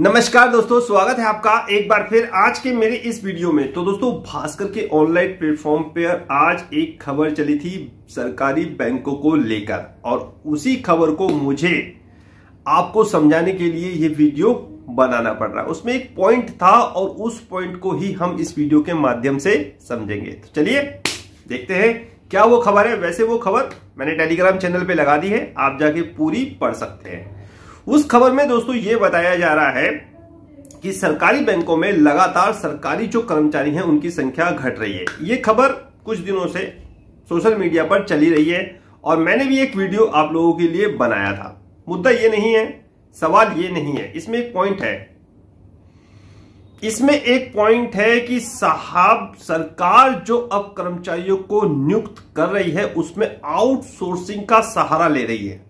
नमस्कार दोस्तों स्वागत है आपका एक बार फिर आज के मेरे इस वीडियो में तो दोस्तों भास्कर के ऑनलाइन प्लेटफॉर्म पर आज एक खबर चली थी सरकारी बैंकों को लेकर और उसी खबर को मुझे आपको समझाने के लिए ये वीडियो बनाना पड़ रहा है उसमें एक पॉइंट था और उस पॉइंट को ही हम इस वीडियो के माध्यम से समझेंगे तो चलिए देखते हैं क्या वो खबर है वैसे वो खबर मैंने टेलीग्राम चैनल पर लगा दी है आप जाके पूरी पढ़ सकते हैं उस खबर में दोस्तों ये बताया जा रहा है कि सरकारी बैंकों में लगातार सरकारी जो कर्मचारी हैं उनकी संख्या घट रही है ये खबर कुछ दिनों से सोशल मीडिया पर चली रही है और मैंने भी एक वीडियो आप लोगों के लिए बनाया था मुद्दा ये नहीं है सवाल ये नहीं है इसमें एक पॉइंट है इसमें एक पॉइंट है कि साहब सरकार जो अब कर्मचारियों को नियुक्त कर रही है उसमें आउटसोर्सिंग का सहारा ले रही है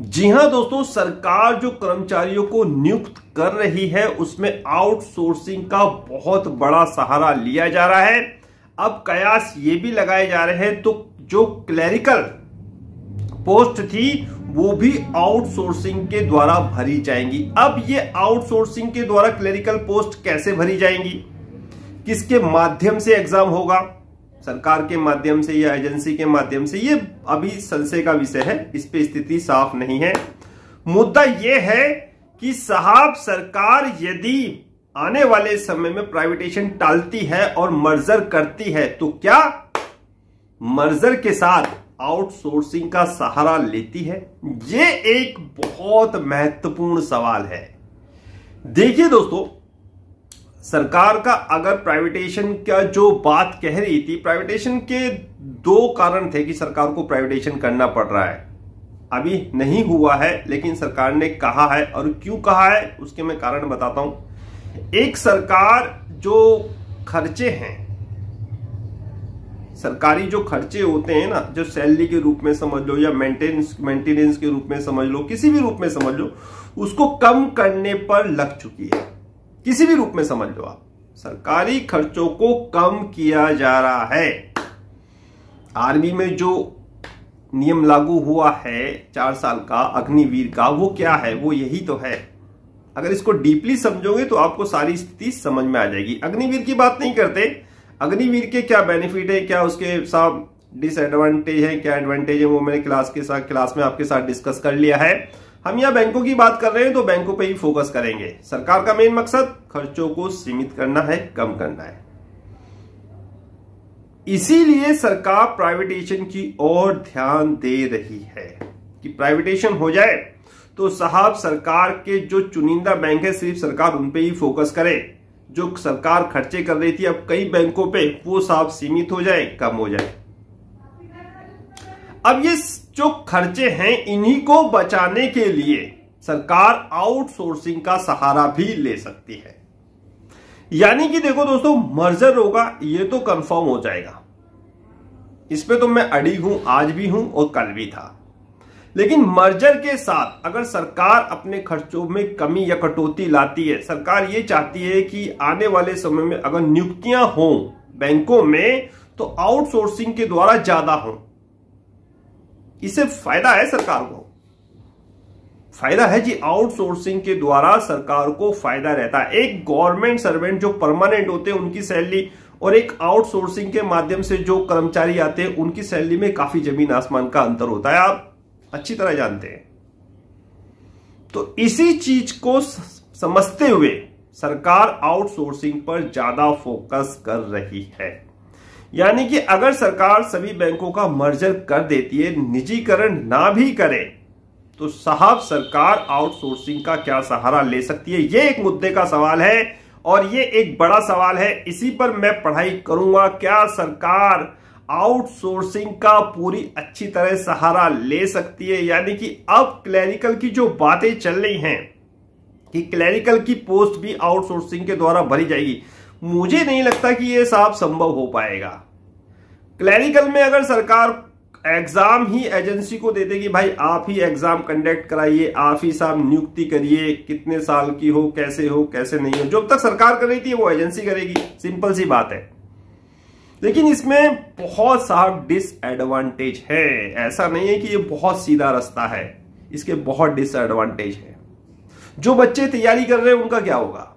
जी हां दोस्तों सरकार जो कर्मचारियों को नियुक्त कर रही है उसमें आउटसोर्सिंग का बहुत बड़ा सहारा लिया जा रहा है अब कयास ये भी लगाए जा रहे हैं तो जो क्लैरिकल पोस्ट थी वो भी आउटसोर्सिंग के द्वारा भरी जाएंगी अब ये आउटसोर्सिंग के द्वारा क्लैरिकल पोस्ट कैसे भरी जाएंगी किसके माध्यम से एग्जाम होगा सरकार के माध्यम से या एजेंसी के माध्यम से ये अभी संशय का विषय है इस पे स्थिति साफ नहीं है मुद्दा ये है कि साहब सरकार यदि आने वाले समय में प्राइवेटेशन टालती है और मर्जर करती है तो क्या मर्जर के साथ आउटसोर्सिंग का सहारा लेती है यह एक बहुत महत्वपूर्ण सवाल है देखिए दोस्तों सरकार का अगर प्राइवेटेशन का जो बात कह रही थी प्राइवेटेशन के दो कारण थे कि सरकार को प्राइवेटेशन करना पड़ रहा है अभी नहीं हुआ है लेकिन सरकार ने कहा है और क्यों कहा है उसके मैं कारण बताता हूं एक सरकार जो खर्चे हैं सरकारी जो खर्चे होते हैं ना जो सैलरी के रूप में समझ लो या मेंटेनेंस मेंटेनेंस के रूप में समझ लो किसी भी रूप में समझ लो उसको कम करने पर लग चुकी है किसी भी रूप में समझ लो आप सरकारी खर्चों को कम किया जा रहा है आर्मी में जो नियम लागू हुआ है चार साल का अग्निवीर का वो क्या है वो यही तो है अगर इसको डीपली समझोगे तो आपको सारी स्थिति समझ में आ जाएगी अग्निवीर की बात नहीं करते अग्निवीर के क्या बेनिफिट है क्या उसके साथ डिसएडवांटेज है क्या एडवांटेज है वो मैंने क्लास के साथ क्लास में आपके साथ डिस्कस कर लिया है हम यहाँ बैंकों की बात कर रहे हैं तो बैंकों पर ही फोकस करेंगे सरकार का मेन मकसद खर्चों को सीमित करना है कम करना है इसीलिए सरकार प्राइवेटेशन की ओर ध्यान दे रही है कि प्राइवेटेशन हो जाए तो साहब सरकार के जो चुनिंदा बैंक है सिर्फ सरकार उन पे ही फोकस करे जो सरकार खर्चे कर रही थी अब कई बैंकों पे वो साहब सीमित हो जाए कम हो जाए अब ये जो खर्चे हैं इन्हीं को बचाने के लिए सरकार आउटसोर्सिंग का सहारा भी ले सकती है यानी कि देखो दोस्तों मर्जर होगा ये तो कंफर्म हो जाएगा इस पे तो मैं अड़ी हूं आज भी हूं और कल भी था लेकिन मर्जर के साथ अगर सरकार अपने खर्चों में कमी या कटौती लाती है सरकार ये चाहती है कि आने वाले समय में अगर नियुक्तियां हों बैंकों में तो आउटसोर्सिंग के द्वारा ज्यादा हों इससे फायदा है सरकार को फायदा है जी आउटसोर्सिंग के द्वारा सरकार को फायदा रहता है एक गवर्नमेंट सर्वेंट जो परमानेंट होते हैं उनकी सैलरी और एक आउटसोर्सिंग के माध्यम से जो कर्मचारी आते हैं उनकी सैलरी में काफी जमीन आसमान का अंतर होता है आप अच्छी तरह जानते हैं तो इसी चीज को समझते हुए सरकार आउटसोर्सिंग पर ज्यादा फोकस कर रही है यानी कि अगर सरकार सभी बैंकों का मर्जर कर देती है निजीकरण ना भी करे तो साहब सरकार आउटसोर्सिंग का क्या सहारा ले सकती है ये एक मुद्दे का सवाल है और ये एक बड़ा सवाल है इसी पर मैं पढ़ाई करूंगा क्या सरकार आउटसोर्सिंग का पूरी अच्छी तरह सहारा ले सकती है यानी कि अब क्लैरिकल की जो बातें चल रही हैं कि क्लैरिकल की पोस्ट भी आउटसोर्सिंग के द्वारा भरी जाएगी मुझे नहीं लगता कि यह साफ संभव हो पाएगा क्लैरिकल में अगर सरकार एग्जाम ही एजेंसी को दे देगी भाई आप ही एग्जाम कंडक्ट कराइए आप ही साहब नियुक्ति करिए कितने साल की हो कैसे हो कैसे नहीं हो जब तक सरकार कर रही थी वो एजेंसी करेगी सिंपल सी बात है लेकिन इसमें बहुत साफ डिसएडवांटेज है ऐसा नहीं है कि ये बहुत सीधा रास्ता है इसके बहुत डिसएडवांटेज है जो बच्चे तैयारी कर रहे हैं उनका क्या होगा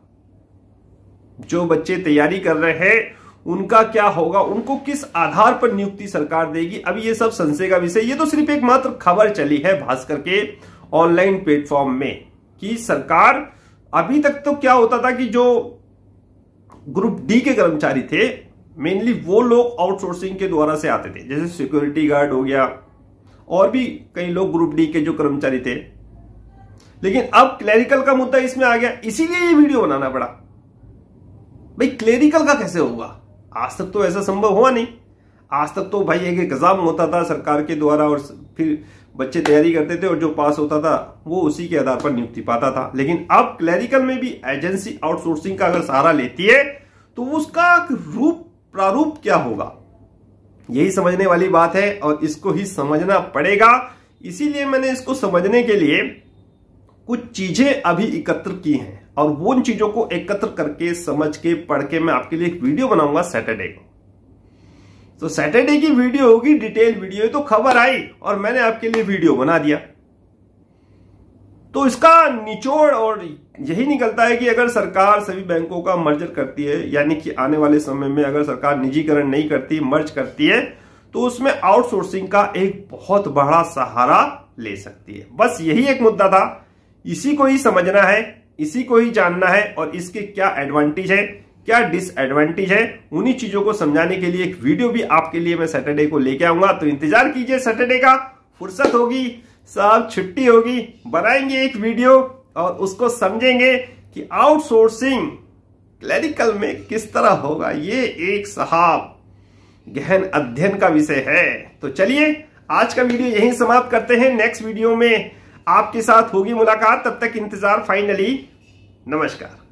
जो बच्चे तैयारी कर रहे हैं उनका क्या होगा उनको किस आधार पर नियुक्ति सरकार देगी अब ये सब संशय का विषय ये तो सिर्फ एक मात्र खबर चली है भास्कर के ऑनलाइन प्लेटफॉर्म में कि सरकार अभी तक तो क्या होता था कि जो ग्रुप डी के कर्मचारी थे मेनली वो लोग आउटसोर्सिंग के द्वारा से आते थे जैसे सिक्योरिटी गार्ड हो गया और भी कई लोग ग्रुप डी के जो कर्मचारी थे लेकिन अब क्लैरिकल का मुद्दा इसमें आ गया इसीलिए ये वीडियो बनाना पड़ा भाई क्लेरिकल का कैसे होगा आज तक तो ऐसा संभव हुआ नहीं आज तक तो भाई एक एग्ज़ाम होता था सरकार के द्वारा और फिर बच्चे तैयारी करते थे और जो पास होता था वो उसी के आधार पर नियुक्ति पाता था लेकिन अब क्लैरिकल में भी एजेंसी आउटसोर्सिंग का अगर सहारा लेती है तो उसका रूप प्रारूप क्या होगा यही समझने वाली बात है और इसको ही समझना पड़ेगा इसीलिए मैंने इसको समझने के लिए कुछ चीजें अभी एकत्र की हैं और वो उन चीजों को एकत्र करके समझ के पढ़ के मैं आपके लिए एक वीडियो बनाऊंगा सैटरडे को तो सैटरडे की वीडियो होगी डिटेल वीडियो तो खबर आई और मैंने आपके लिए वीडियो बना दिया तो इसका निचोड़ और यही निकलता है कि अगर सरकार सभी बैंकों का मर्जर करती है यानी कि आने वाले समय में अगर सरकार निजीकरण नहीं करती मर्ज करती है तो उसमें आउटसोर्सिंग का एक बहुत बड़ा सहारा ले सकती है बस यही एक मुद्दा था इसी को ही समझना है इसी को ही जानना है और इसके क्या एडवांटेज है क्या डिसएडवांटेज है उन्हीं चीजों को समझाने के लिए एक वीडियो भी आपके लिए मैं सैटरडे को लेके आऊंगा तो इंतजार कीजिए सैटरडे का फुर्सत होगी साहब छुट्टी होगी बनाएंगे एक वीडियो और उसको समझेंगे कि आउटसोर्सिंग क्लरिकल में किस तरह होगा ये एक साहब गहन अध्ययन का विषय है तो चलिए आज का वीडियो यही समाप्त करते हैं नेक्स्ट वीडियो में आपके साथ होगी मुलाकात तब तक इंतजार फाइनली नमस्कार